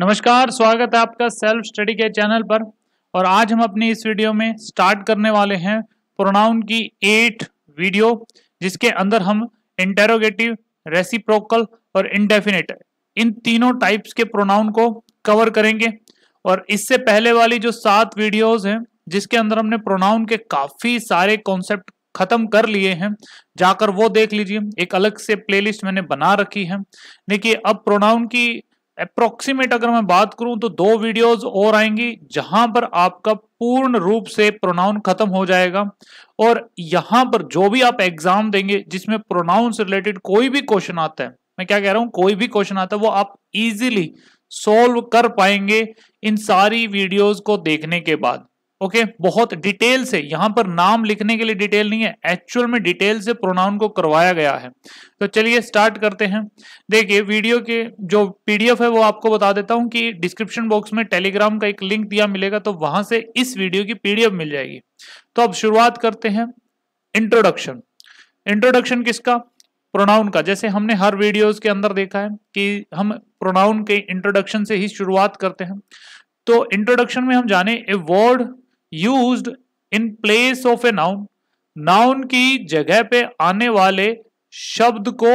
नमस्कार स्वागत है आपका सेल्फ स्टडी के चैनल पर और आज हम अपनी इस वीडियो में स्टार्ट करने वाले हैं प्रोनाउन की एट वीडियो जिसके अंदर हम इंटेरोगेटिव रेसिप्रोकल और इंडेफिनेट इन तीनों टाइप्स के प्रोनाउन को कवर करेंगे और इससे पहले वाली जो सात वीडियोस हैं जिसके अंदर हमने प्रोनाउन के काफ़ी सारे कॉन्सेप्ट खत्म कर लिए हैं जाकर वो देख लीजिए एक अलग से प्लेलिस्ट मैंने बना रखी है देखिए अब प्रोनाउन की अप्रोक्सीमेट अगर मैं बात करूं तो दो वीडियोस और आएंगी जहां पर आपका पूर्ण रूप से प्रोनाउन खत्म हो जाएगा और यहां पर जो भी आप एग्जाम देंगे जिसमें प्रोनाउन से रिलेटेड कोई भी क्वेश्चन आता है मैं क्या कह रहा हूं कोई भी क्वेश्चन आता है वो आप इजीली सॉल्व कर पाएंगे इन सारी वीडियोस को देखने के बाद ओके okay, बहुत डिटेल से यहां पर नाम लिखने के लिए डिटेल नहीं है एक्चुअल में डिटेल से प्रोनाउन को करवाया गया है तो चलिए स्टार्ट करते हैं देखिए वीडियो के जो पीडीएफ है वो आपको बता देता हूं कि डिस्क्रिप्शन बॉक्स में टेलीग्राम का एक लिंक दिया मिलेगा तो वहां से इस वीडियो की पीडीएफ मिल जाएगी तो अब शुरुआत करते हैं इंट्रोडक्शन इंट्रोडक्शन किसका प्रोनाउन का जैसे हमने हर वीडियो के अंदर देखा है कि हम प्रोनाउन के इंट्रोडक्शन से ही शुरुआत करते हैं तो इंट्रोडक्शन में हम जाने a word use in place of a noun noun की जगह पे आने वाले शब्द को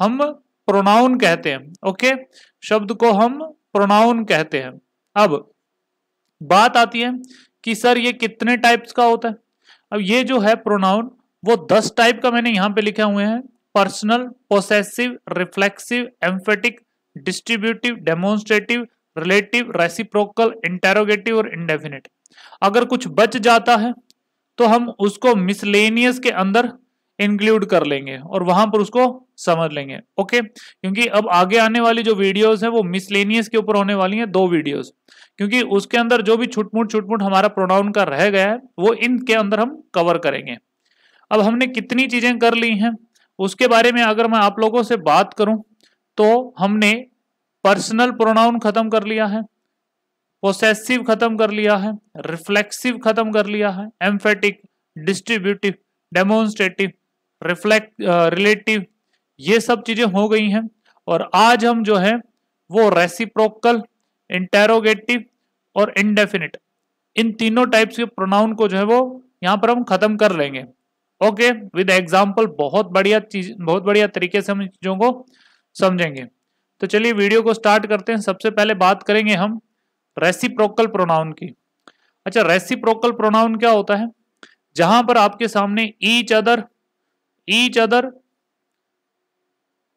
हम प्रोनाउन कहते हैं ओके शब्द को हम प्रोनाउन कहते हैं अब बात आती है कि सर ये कितने टाइप्स का होता है अब ये जो है प्रोनाउन वो दस टाइप का मैंने यहाँ पे लिखे हुए हैं personal possessive reflexive emphatic distributive demonstrative relative reciprocal interrogative और इंडेफिनेट अगर कुछ बच जाता है तो हम उसको मिसलेनियस के अंदर इंक्लूड कर लेंगे और वहां पर उसको समझ लेंगे ओके क्योंकि अब आगे आने वाली जो वीडियोस हैं वो मिसलेनियस के ऊपर होने वाली हैं दो वीडियोस क्योंकि उसके अंदर जो भी छुटमुट छुटमुट हमारा प्रोनाउन का रह गया है वो इनके अंदर हम कवर करेंगे अब हमने कितनी चीजें कर ली हैं उसके बारे में अगर मैं आप लोगों से बात करूं तो हमने पर्सनल प्रोनाउन खत्म कर लिया है पोसेसिव खत्म कर लिया है रिफ्लेक्सिव खत्म कर लिया है emphatic distributive demonstrative reflect relative ये सब चीजें हो गई हैं और आज हम जो है वो रेसिप्रोकल इंटेरोगेटिव और इनडेफिनिट इन तीनों टाइप्स के प्रोनाउन को जो है वो यहाँ पर हम खत्म कर लेंगे ओके विद एग्जाम्पल बहुत बढ़िया चीज बहुत बढ़िया तरीके से हम चीज़ों को समझेंगे तो चलिए वीडियो को स्टार्ट करते हैं सबसे पहले बात करेंगे हम रेसिप्रोकल प्रोनाउन की अच्छा रेसिप्रोकल प्रोनाउन क्या होता है जहां पर आपके सामने ईच अदर ईच अदर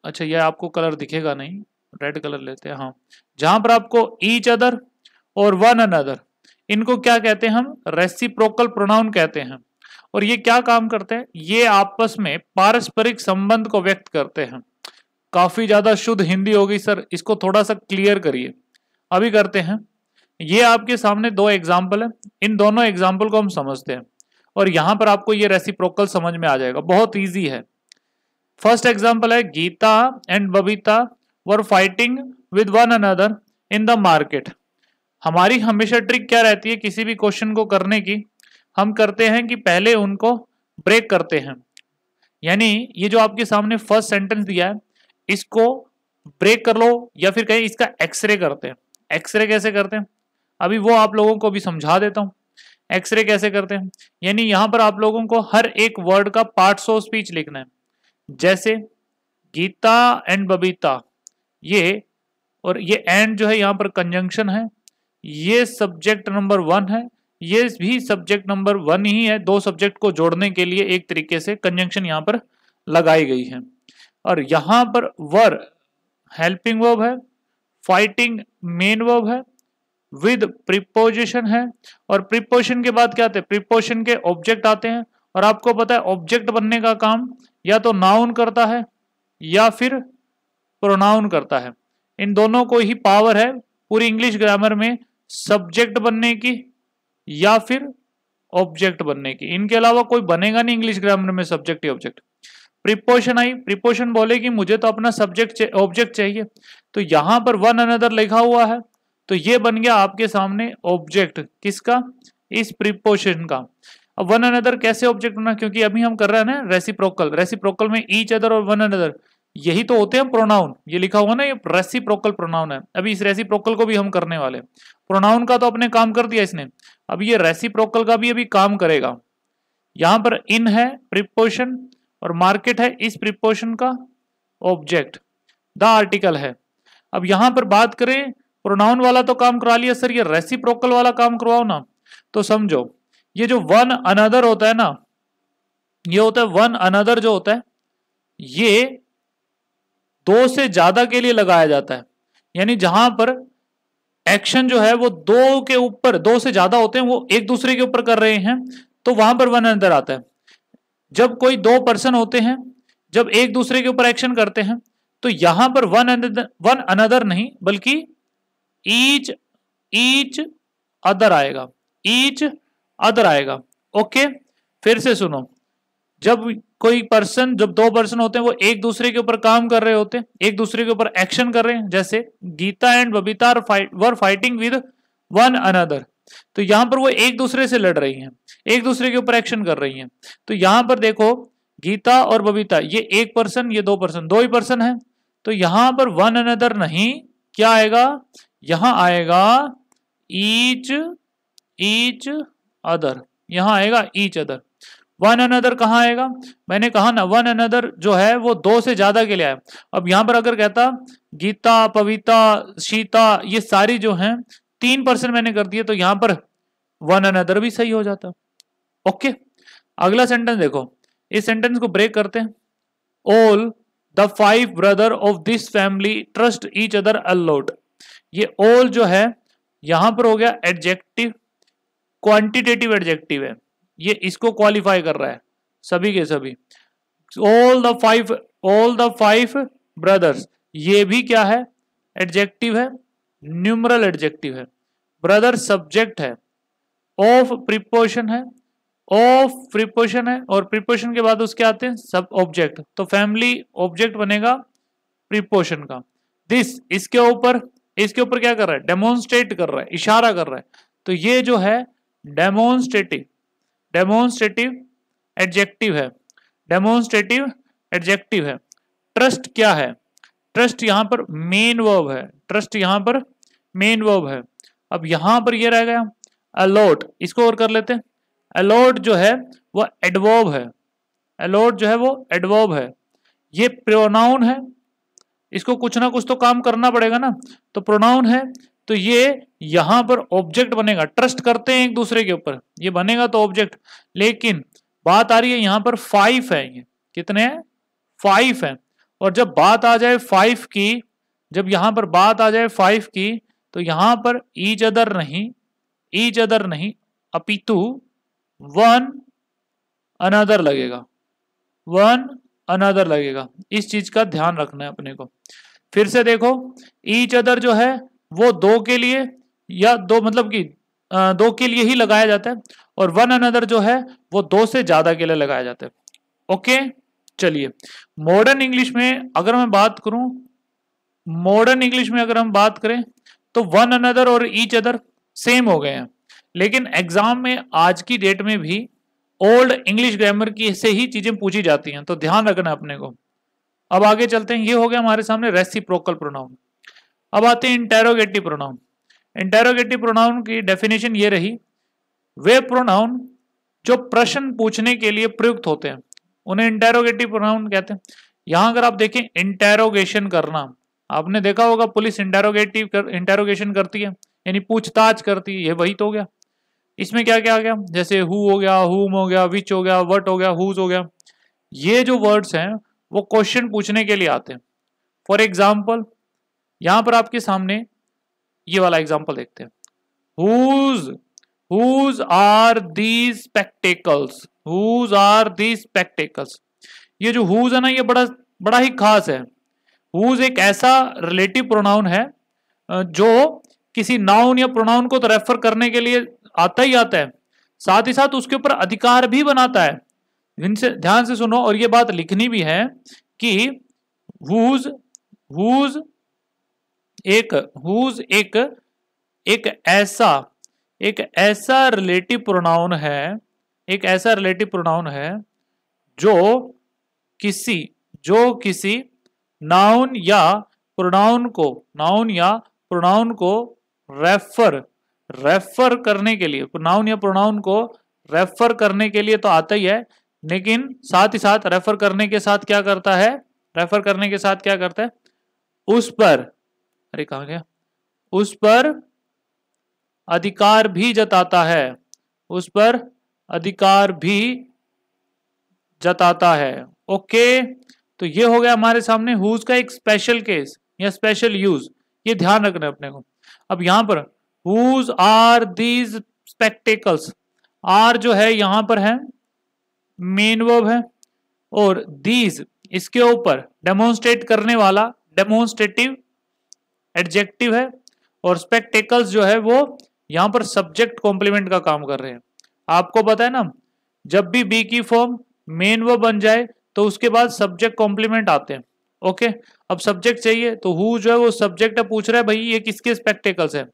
अच्छा यह आपको कलर दिखेगा नहीं रेड कलर लेते हैं हाँ जहां पर आपको ईच अदर और वन अनदर इनको क्या कहते हैं हम रेसिप्रोकल प्रोनाउन कहते हैं और ये क्या काम करते हैं ये आपस में पारस्परिक संबंध को व्यक्त करते हैं काफी ज्यादा शुद्ध हिंदी होगी सर इसको थोड़ा सा क्लियर करिए अभी करते हैं ये आपके सामने दो एग्जाम्पल है इन दोनों एग्जाम्पल को हम समझते हैं और यहां पर आपको ये रेसिप्रोकल समझ में आ जाएगा बहुत ईजी है फर्स्ट एग्जाम्पल है Geeta and Babita were fighting with one another in the market हमारी हमेशा ट्रिक क्या रहती है किसी भी क्वेश्चन को करने की हम करते हैं कि पहले उनको ब्रेक करते हैं यानी ये जो आपके सामने फर्स्ट सेंटेंस दिया है इसको ब्रेक कर लो या फिर कहीं इसका एक्सरे करते हैं एक्सरे कैसे करते हैं अभी वो आप लोगों को भी समझा देता हूँ एक्सरे कैसे करते हैं यानी यहाँ पर आप लोगों को हर एक वर्ड का पार्ट सो स्पीच लिखना है जैसे गीता एंड बबीता ये और ये एंड जो है यहाँ पर कंजंक्शन है ये सब्जेक्ट नंबर वन है ये भी सब्जेक्ट नंबर वन ही है दो सब्जेक्ट को जोड़ने के लिए एक तरीके से कंजंक्शन यहाँ पर लगाई गई है और यहाँ पर वर हेल्पिंग वर्ब है फाइटिंग मेन वर्ब है विद प्रिपोजिशन है और प्रिपोजिशन के बाद क्या आते हैं प्रिपोजिशन के ऑब्जेक्ट आते हैं और आपको पता है ऑब्जेक्ट बनने का काम या तो नाउन करता है या फिर प्रोनाउन करता है इन दोनों को ही पावर है पूरी इंग्लिश ग्रामर में सब्जेक्ट बनने की या फिर ऑब्जेक्ट बनने की इनके अलावा कोई बनेगा नहीं इंग्लिश ग्रामर में सब्जेक्ट या ऑब्जेक्ट प्रिपोशन आई प्रिपोशन बोले कि मुझे तो अपना सब्जेक्ट ऑब्जेक्ट चाहिए तो यहां पर वन अनदर लिखा हुआ है तो ये बन गया आपके सामने ऑब्जेक्ट किसका इस प्रिपोशन का अब वन अनदर कैसे ऑब्जेक्ट होना क्योंकि अभी हम कर रहे हैं ना रेसिप्रोकल रेसिप्रोकल में ईच अदर और वन अनदर यही तो होते हैं प्रोनाउन ये लिखा हुआ ना ये रेसिप्रोकल प्रोनाउन है अभी इस रेसिप्रोकल को भी हम करने वाले प्रोनाउन का तो अपने काम कर दिया इसने अब ये रेसिप्रोकल का भी अभी काम करेगा यहां पर इन है प्रिपोशन और मार्केट है इस प्रिपोशन का ऑब्जेक्ट द आर्टिकल है अब यहां पर बात करें प्रोनाउन वाला तो काम करा लिया सर ये रेसिप्रोकल वाला काम करवाओ ना तो समझो ये जो वन अनदर होता है ना ये होता है वन अनदर जो होता है ये दो से ज्यादा के लिए लगाया जाता है यानी जहां पर एक्शन जो है वो दो के ऊपर दो से ज्यादा होते हैं वो एक दूसरे के ऊपर कर रहे हैं तो वहां पर वन अनदर आता है जब कोई दो पर्सन होते हैं जब एक दूसरे के ऊपर एक्शन करते हैं तो यहां पर वन अनदर वन अनदर नहीं बल्कि ईच ईच अदर आएगा ईच अदर आएगा ओके फिर से सुनो जब कोई पर्सन जब दो पर्सन होते हैं वो एक दूसरे के ऊपर काम कर रहे होते हैं एक दूसरे के ऊपर एक्शन कर रहे हैं जैसे Geeta and Babita were fighting with one another तो यहां पर वो एक दूसरे से लड़ रही हैं एक दूसरे के ऊपर एक्शन कर रही हैं तो यहां पर देखो गीता और बबीता ये एक पर्सन ये दो पर्सन दो ही पर्सन है तो यहां पर वन अनदर नहीं क्या आएगा यहां आएगा ईच ईच अदर यहां आएगा ईच अदर वन अनदर कहाँ आएगा मैंने कहा ना वन अनदर जो है वो दो से ज्यादा के लिए आया अब यहां पर अगर कहता गीता पविता सीता ये सारी जो हैं तीन परसेंट मैंने कर दिए तो यहां पर वन अनदर भी सही हो जाता ओके अगला सेंटेंस देखो इस सेंटेंस को ब्रेक करते हैं all the five brother of this family trust each other a lot ये ऑल जो है यहां पर हो गया एडजेक्टिव क्वांटिटेटिव एडजेक्टिव है ये इसको क्वालिफाई कर रहा है सभी के सभी all the five all the five brothers ये भी क्या है एडजेक्टिव है न्यूमरल एडजेक्टिव है ब्रदर सब्जेक्ट है ऑफ प्रिपोशन है ऑफ प्रिपोशन है और प्रिपोशन के बाद उसके आते हैं सब ऑब्जेक्ट तो फैमिली ऑब्जेक्ट बनेगा प्रिपोशन का दिस इसके ऊपर इसके ऊपर क्या कर रहा है डेमोन्स्ट्रेट कर रहा है इशारा कर रहा है तो ये जो है डेमोन्स्ट्रेटिव डेमोन्स्ट्रेटिव एडजेक्टिव है डेमोन्स्ट्रेटिव एडजेक्टिव है ट्रस्ट क्या है ट्रस्ट यहां पर मेन वर्ब है ट्रस्ट यहां पर मेन वर्ब है अब यहां पर ये रह गया अलॉट इसको और कर लेते हैं अलॉट जो है वो एडवर्ब है अलॉट जो है वो एडवर्ब है ये प्रोनाउन है इसको कुछ ना कुछ तो काम करना पड़ेगा ना तो प्रोनाउन है तो ये यहां पर ऑब्जेक्ट बनेगा ट्रस्ट करते हैं एक दूसरे के ऊपर ये बनेगा तो ऑब्जेक्ट लेकिन बात आ रही है यहां पर फाइव है ये कितने फाइव है और जब बात आ जाए फाइव की जब यहां पर बात आ जाए फाइव की तो यहां पर ईज अदर नहीं ईज अदर नहीं अपितु वन अनदर लगेगा वन अनदर लगेगा इस चीज का ध्यान रखना है अपने को फिर से देखो ईच अदर जो है वो दो के लिए या दो मतलब कि दो के लिए ही लगाया जाता है और वन अनदर जो है वो दो से ज्यादा के लिए लगाया जाता है ओके चलिए मॉडर्न इंग्लिश में अगर मैं बात करूं मॉडर्न इंग्लिश में अगर हम बात करें तो वन अनदर और ईच अदर सेम हो गए हैं लेकिन एग्जाम में आज की डेट में भी ओल्ड इंग्लिश ग्रामर की से ही चीजें पूछी जाती हैं तो ध्यान रखना अपने को अब आगे चलते हैं ये हो गया हमारे सामने रेसी प्रोकल प्रोनाउन अब आते हैं इंटेरोगेटिव प्रोनाउन इंटेरोगेटिव प्रोनाउन की डेफिनेशन ये रही वे प्रोनाउन जो प्रश्न पूछने के लिए प्रयुक्त होते हैं उन्हें इंटेरोगेटिव प्रोनाउन कहते हैं यहां अगर आप देखें इंटेरोगेशन करना आपने देखा होगा पुलिस इंटेरोगेटिव कर, इंटेरोगेशन करती है यानी पूछताछ करती है ये वही तो हो गया इसमें क्या क्या आ गया जैसे हु हो गया हुम हो गया विच हो गया वट हो गया हुज हो गया ये जो वर्ड्स हैं वो क्वेश्चन पूछने के लिए आते हैं फॉर एग्जाम्पल यहां पर आपके सामने ये वाला एग्जाम्पल देखते हैं whose whose are these spectacles whose are these spectacles ये जो हुज है ना ये बड़ा बड़ा ही खास है हुज एक ऐसा रिलेटिव प्रोनाउन है जो किसी नाउन या प्रोनाउन को तो रेफर करने के लिए आता ही आता है साथ ही साथ उसके ऊपर अधिकार भी बनाता है इनसे ध्यान से सुनो और ये बात लिखनी भी है कि हुज हुज एक हुज एक एक ऐसा एक ऐसा रिलेटिव प्रोनाउन है एक ऐसा रिलेटिव प्रोनाउन है जो किसी जो किसी नाउन या प्रोनाउन को नाउन या प्रोनाउन को रेफर रेफर करने के लिए नाउन या प्रोनाउन को रेफर करने के लिए तो आता ही है लेकिन साथ ही साथ रेफर करने के साथ क्या करता है रेफर करने के साथ क्या करता है उस पर अरे कहा गया उस पर अधिकार भी जताता है उस पर अधिकार भी जताता है ओके तो ये हो गया हमारे सामने हुज का एक स्पेशल केस या स्पेशल यूज ये ध्यान रखना है अपने को अब यहां पर whose are these spectacles are जो है यहां पर है मेन वर्ब है और दीज इसके ऊपर डेमोन्स्ट्रेट करने वाला डेमोन्स्ट्रेटिव एडजेक्टिव है और स्पेक्टेकल्स जो है वो यहां पर सब्जेक्ट कॉम्प्लीमेंट का काम कर रहे हैं आपको पता है ना जब भी बी की फॉर्म मेन वो बन जाए तो उसके बाद सब्जेक्ट कॉम्प्लीमेंट आते हैं ओके अब सब्जेक्ट चाहिए तो हु जो है वो सब्जेक्ट पूछ रहा है भाई ये किसके स्पेक्टेकल्स है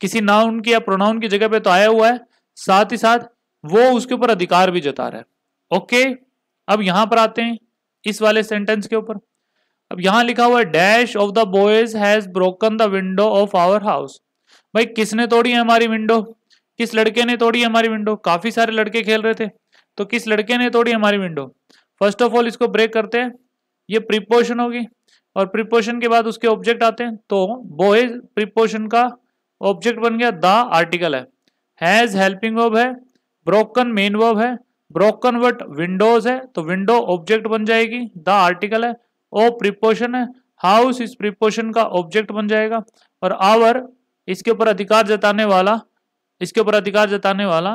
किसी नाउन की या प्रोनाउन की जगह पे तो आया हुआ है साथ ही साथ वो उसके ऊपर अधिकार भी जता रहा है ओके अब यहां पर आते हैं इस वाले सेंटेंस के ऊपर अब यहां लिखा हुआ है dash of the boys has broken the window of our house भाई किसने तोड़ी है हमारी विंडो किस लड़के ने तोड़ी हमारी विंडो काफी सारे लड़के खेल रहे थे तो किस लड़के ने तोड़ी हमारी विंडो फर्स्ट ऑफ ऑल इसको ब्रेक करते हैं ये प्रिपोशन होगी और प्रिपोशन के बाद उसके ऑब्जेक्ट आते हैं तो बॉयज प्रिपोशन का ऑब्जेक्ट बन गया द आर्टिकल है हैज हेल्पिंग वर्ब है ब्रोकन मेन वर्ब है ब्रोकन वर्ड विंडोज है तो विंडो ऑब्जेक्ट बन जाएगी द आर्टिकल है ओ प्रिपोशन है हाउस इस प्रिपोशन का ऑब्जेक्ट बन जाएगा और आवर इसके ऊपर अधिकार जताने वाला इसके ऊपर अधिकार जताने वाला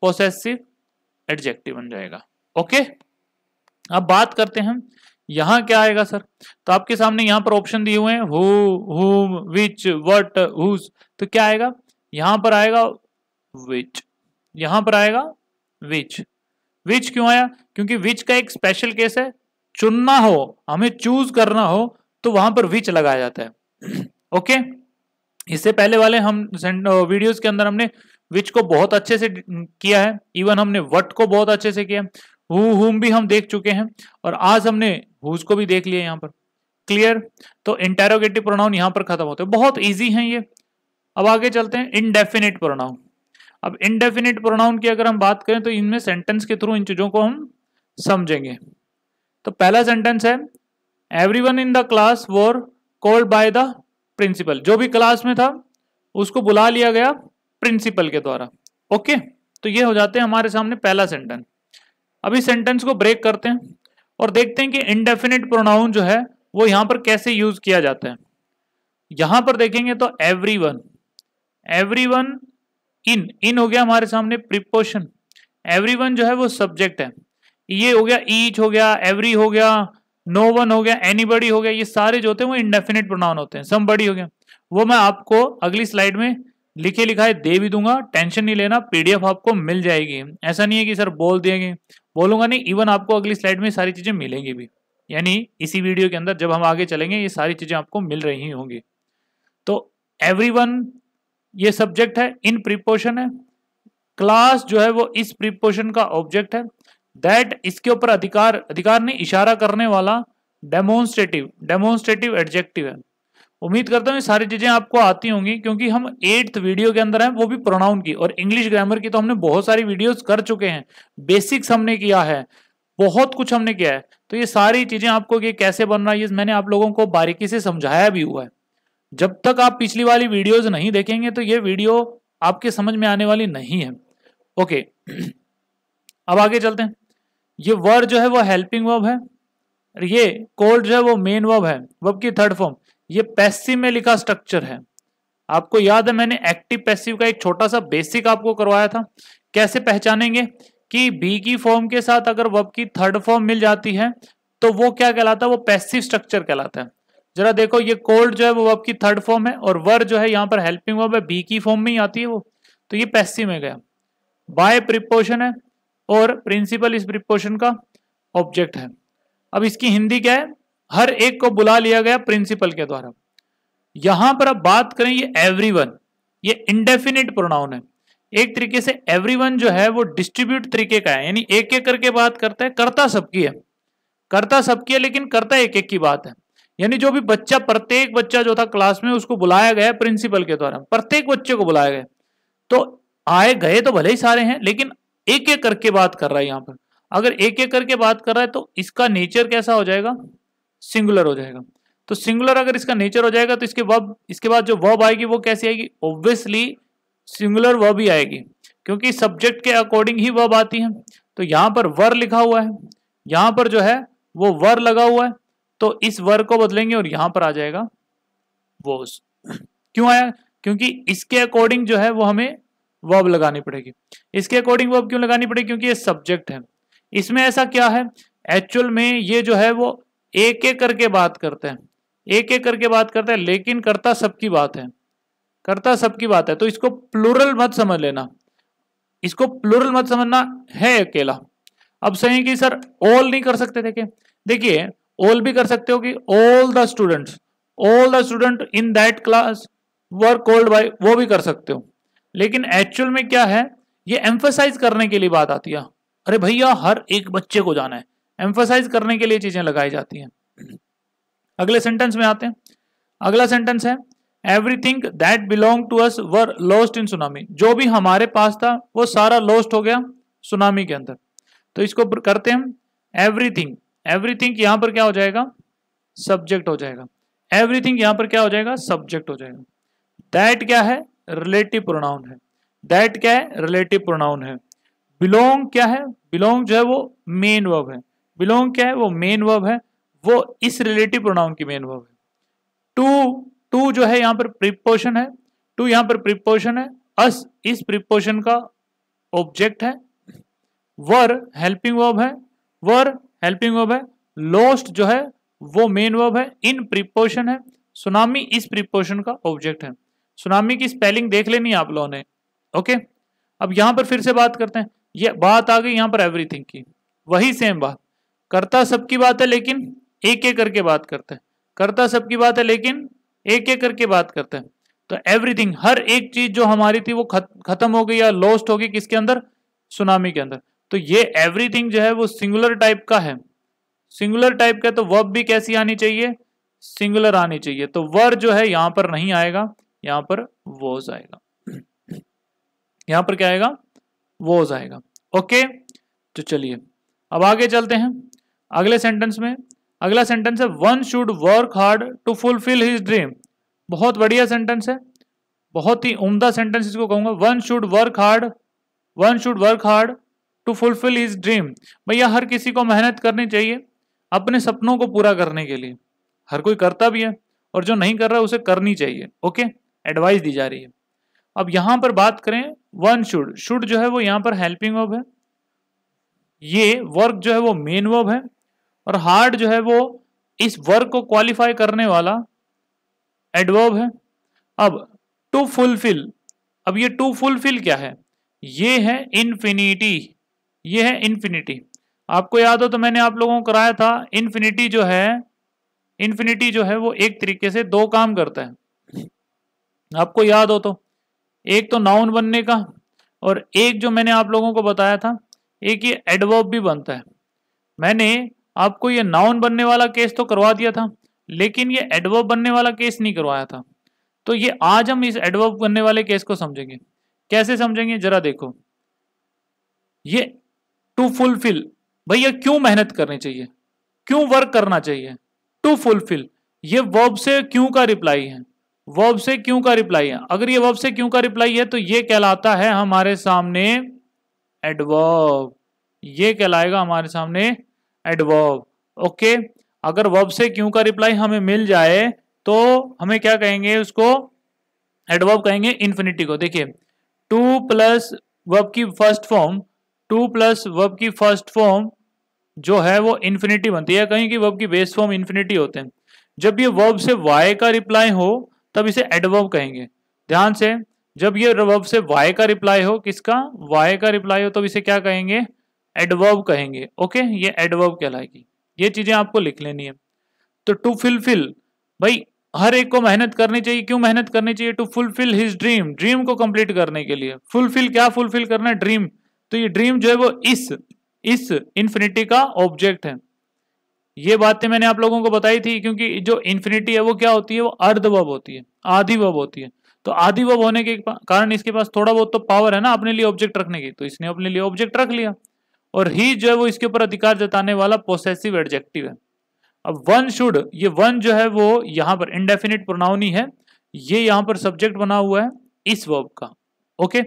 पोसेसिव एडजेक्टिव बन जाएगा ओके अब बात करते हैं यहां क्या आएगा सर तो आपके सामने यहां पर ऑप्शन दिए हुए हैं हु हुम विच वट हुज तो क्या आएगा यहां पर आएगा विच यहां पर आएगा विच विच क्यों आया क्योंकि विच का एक स्पेशल केस है चुनना हो हमें चूज करना हो तो वहां पर विच लगाया जाता है ओके okay? इससे पहले वाले हम वीडियोस uh, के अंदर हमने विच को बहुत अच्छे से किया है इवन हमने वट को बहुत अच्छे से किया हु हुम भी हम देख चुके हैं और आज हमने हुज को भी देख लिया यहाँ पर क्लियर तो इंटेरोगेटिव प्रोनाउन यहाँ पर खत्म होते हैं बहुत ईजी है ये अब आगे चलते हैं इनडेफिनेट प्रोनाउन अब इनडेफिनेट प्रोनाउन की अगर हम बात करें तो इनमें सेंटेंस के थ्रू इन चीज़ों को हम समझेंगे तो पहला सेंटेंस है one in the class were called by the principal जो भी क्लास में था उसको बुला लिया गया प्रिंसिपल के द्वारा ओके तो ये हो जाते हैं हमारे सामने पहला सेंटेंस अभी सेंटेंस को ब्रेक करते हैं और देखते हैं कि इनडेफिनेट प्रोनाउन जो है वो यहाँ पर कैसे यूज किया जाता है यहां पर देखेंगे तो every one every one in in हो गया हमारे सामने प्रिपोशन एवरी वन जो है वो सब्जेक्ट है ये हो गया ईच हो गया एवरी हो गया नो no वन हो गया एनी बडी हो गया ये सारे जो होते हैं वो इनडेफिनेट प्रोनाउन होते हैं सम बडी हो गया वो मैं आपको अगली स्लाइड में लिखे लिखा है दे भी दूंगा टेंशन नहीं लेना पीडीएफ आपको मिल जाएगी ऐसा नहीं है कि सर बोल देंगे बोलूंगा नहीं इवन आपको अगली स्लाइड में सारी चीज़ें मिलेंगी भी यानी इसी वीडियो के अंदर जब हम आगे चलेंगे ये सारी चीज़ें आपको मिल रही होंगी तो एवरीवन ये सब्जेक्ट है इन प्रिपोर्शन है क्लास जो है वो इस प्रिपोर्शन का ऑब्जेक्ट है दैट इसके ऊपर अधिकार अधिकार नहीं इशारा करने वाला डेमोन्स्ट्रेटिव डेमोन्स्ट्रेटिव एडजेक्टिव है उम्मीद करता हूँ ये सारी चीज़ें आपको आती होंगी क्योंकि हम एट्थ वीडियो के अंदर हैं वो भी प्रोनाउन की और इंग्लिश ग्रामर की तो हमने बहुत सारी वीडियोस कर चुके हैं बेसिक्स हमने किया है बहुत कुछ हमने किया है तो ये सारी चीज़ें आपको कि कैसे बन रहा है ये मैंने आप लोगों को बारीकी से समझाया भी हुआ है जब तक आप पिछली वाली वीडियोज नहीं देखेंगे तो ये वीडियो आपके समझ में आने वाली नहीं है ओके अब आगे चलते हैं ये वर्ड जो है वो हेल्पिंग वर्ब है ये कोल्ड जो है वो मेन वर्ब है वर्ब की थर्ड फॉर्म ये पैसिव में लिखा स्ट्रक्चर है आपको याद है मैंने एक्टिव पैसिव का एक छोटा सा बेसिक आपको करवाया था कैसे पहचानेंगे कि बी की फॉर्म के साथ अगर वब की थर्ड फॉर्म मिल जाती है तो वो क्या कहलाता है वो पैसिव स्ट्रक्चर कहलाता है जरा देखो ये कोल्ड जो है वो वब की थर्ड फॉर्म है और वर जो है यहाँ पर हेल्पिंग वर्ब है बी की फॉर्म में ही आती है वो तो ये पैसिव में गया बाय प्रिपोर्शन है और प्रिंसिपल इस प्रिपोर्शन का ऑब्जेक्ट है अब इसकी हिंदी क्या है हर एक को बुला लिया गया प्रिंसिपल के द्वारा यहां पर अब बात करें ये एवरीवन ये इंडेफिनिट प्रोनाउन है एक तरीके से एवरीवन जो है वो डिस्ट्रीब्यूट तरीके का है यानी एक एक करके बात करता है करता सबकी है करता सबकी है लेकिन करता एक एक की बात है यानी जो भी बच्चा प्रत्येक बच्चा जो था क्लास में उसको बुलाया गया प्रिंसिपल के द्वारा प्रत्येक बच्चे को बुलाया गया तो आए गए तो भले ही सारे हैं लेकिन एक एक करके बात कर रहा है यहाँ पर अगर एक एक करके बात कर रहा है तो इसका नेचर कैसा हो जाएगा सिंगुलर हो जाएगा तो सिंगुलर अगर इसका नेचर हो जाएगा तो इसके वर्ब इसके बाद जो वर्ब आएगी वो कैसी आएगी ऑब्वियसली सिंगुलर वर्ब ही आएगी क्योंकि सब्जेक्ट के अकॉर्डिंग ही वर्ब आती है तो यहाँ पर वर लिखा हुआ है यहाँ पर जो है वो वर लगा हुआ है तो इस वर को बदलेंगे और यहाँ पर आ जाएगा वोस क्यों आया क्योंकि इसके अकॉर्डिंग जो है वो हमें वर्ब लगानी पड़ेगी इसके अकॉर्डिंग वर्ब क्यों लगानी पड़ेगी क्योंकि ये सब्जेक्ट है इसमें ऐसा क्या है एक्चुअल में ये जो है वो एक एक करके बात करते हैं एक एक करके बात करते हैं लेकिन करता सबकी बात है करता सबकी बात है तो इसको प्लुरल मत समझ लेना इसको प्लुरल मत समझना है अकेला अब सही कि सर ऑल नहीं कर सकते देखिए देखिए ऑल भी कर सकते हो कि all the students all the student in that class were called by वो भी कर सकते हो लेकिन एक्चुअल में क्या है ये एम्फोसाइज करने के लिए बात आती है अरे भैया हर एक बच्चे को जाना है एम्फोसाइज करने के लिए चीजें लगाई जाती हैं अगले सेंटेंस में आते हैं अगला सेंटेंस है everything that belong to us were lost in tsunami जो भी हमारे पास था वो सारा लॉस्ट हो गया सुनामी के अंदर तो इसको करते हैं एवरीथिंग एवरीथिंग यहां पर क्या हो जाएगा सब्जेक्ट हो जाएगा एवरीथिंग यहां पर क्या हो जाएगा सब्जेक्ट हो जाएगा दैट क्या है रिलेटिव प्रोनाउन है दैट क्या है रिलेटिव प्रोनाउन है बिलोंग क्या है बिलोंग जो है वो मेन वर्ब है बिलोंग क्या है वो मेन वर्ब है वो इस रिलेटिव प्रोनाउन की मेन वर्ब है टू टू जो है यहाँ पर प्रिपोशन है टू यहाँ पर प्रिपोशन है अस इस प्रिपोशन का ऑब्जेक्ट है वर हेल्पिंग वर्ब है वर हेल्पिंग वर्ब है लोस्ट जो है वो मेन वर्ब है इन प्रिपोशन है सुनामी इस प्रिपोशन का ऑब्जेक्ट है सुनामी की स्पेलिंग देख लेनी आप लोगों ने ओके अब यहां पर फिर से बात करते हैं ये बात आ गई यहां पर एवरीथिंग की वही सेम बात करता सबकी बात है लेकिन एक एक करके बात करते हैं करता सबकी बात है लेकिन एक एक करके बात करते हैं तो एवरीथिंग हर एक चीज जो हमारी थी वो खत्म हो गई या लॉस्ट हो गई किसके अंदर सुनामी के अंदर तो ये एवरीथिंग जो है वो सिंगुलर टाइप का है सिंगुलर टाइप का तो वर्ब भी कैसी आनी चाहिए सिंगुलर आनी चाहिए तो वर जो है यहां पर नहीं आएगा यहां पर वोज आएगा यहां पर क्या आएगा वोज आएगा ओके तो चलिए अब आगे चलते हैं अगले सेंटेंस में अगला सेंटेंस है one should work hard to fulfil his dream बहुत बढ़िया सेंटेंस है बहुत ही उम्दा सेंटेंस इसको कहूंगा one should work hard one should work hard to fulfil his dream भैया हर किसी को मेहनत करनी चाहिए अपने सपनों को पूरा करने के लिए हर कोई करता भी है और जो नहीं कर रहा उसे करनी चाहिए ओके एडवाइस दी जा रही है अब यहां पर बात करें वन शुड शुड जो है वो यहां पर हेल्पिंग वर्ब है ये वर्क जो है वो मेन वर्ब है और हार्ड जो है वो इस वर्ग को क्वालिफाई करने वाला एडवर्ब है अब टू फुलफिल अब ये टू फुलफिल क्या है ये है इन्फिनिटी ये है इन्फिनिटी आपको याद हो तो मैंने आप लोगों को कराया था इन्फिनिटी जो है इन्फिनिटी जो है वो एक तरीके से दो काम करता है आपको याद हो तो एक तो नाउन बनने का और एक जो मैंने आप लोगों को बताया था एक ये एडवर्ब भी बनता है मैंने आपको ये नाउन बनने वाला केस तो करवा दिया था लेकिन ये एडवर्ब बनने वाला केस नहीं करवाया था तो ये आज हम इस एडवर्ब बनने वाले केस को समझेंगे कैसे समझेंगे जरा देखो ये टू फुलफिल भैया क्यों मेहनत करनी चाहिए क्यों वर्क करना चाहिए टू फुलफिल ये वर्ब से क्यों का रिप्लाई है वर्ब से क्यों का रिप्लाई है अगर ये वर्ब से क्यों का रिप्लाई है तो ये कहलाता है हमारे सामने एडवर्ब ये कहलाएगा हमारे सामने एडवर्ब ओके अगर वर्ब से क्यों का रिप्लाई हमें मिल जाए तो हमें क्या कहेंगे उसको एडवर्ब कहेंगे इन्फिनिटी को देखिए टू प्लस वर्ब की first form to plus verb की फर्स्ट फॉर्म जो है वो इन्फिनिटी बनती है कहीं कि वर्ब की बेस फॉर्म इन्फिनिटी होते हैं जब ये वर्ब से वाई का रिप्लाई हो तब इसे एडवर्ब कहेंगे ध्यान से जब ये वर्ब से वाई का रिप्लाई हो किसका वाई का रिप्लाई हो तब इसे क्या कहेंगे एडवर्ब कहेंगे ओके ये एडवर्ब कहलाएगी ये चीजें आपको लिख लेनी है तो टू फुलफिल भाई हर एक को मेहनत करनी चाहिए क्यों मेहनत करनी चाहिए to fulfil his dream dream को कंप्लीट करने के लिए फुलफिल क्या फुलफिल करना है ड्रीम तो ये ड्रीम जो है वो इस इस इन्फिनिटी का ऑब्जेक्ट है ये बातें मैंने आप लोगों को बताई थी क्योंकि जो इन्फिनिटी है वो क्या होती है वो अर्धवब होती है आधी वब होती है तो आधी वब होने के कारण इसके पास थोड़ा बहुत तो पावर है ना अपने लिए ऑब्जेक्ट रखने की तो इसने अपने लिए ऑब्जेक्ट रख लिया और ही जो है वो इसके ऊपर अधिकार जताने वाला पोसेसिव एडजेक्टिव है अब वन शुड ये वन जो है वो यहाँ पर इनडेफिनेट प्रोनाउन ही है ये यहाँ पर सब्जेक्ट बना हुआ है इस वर्ब का ओके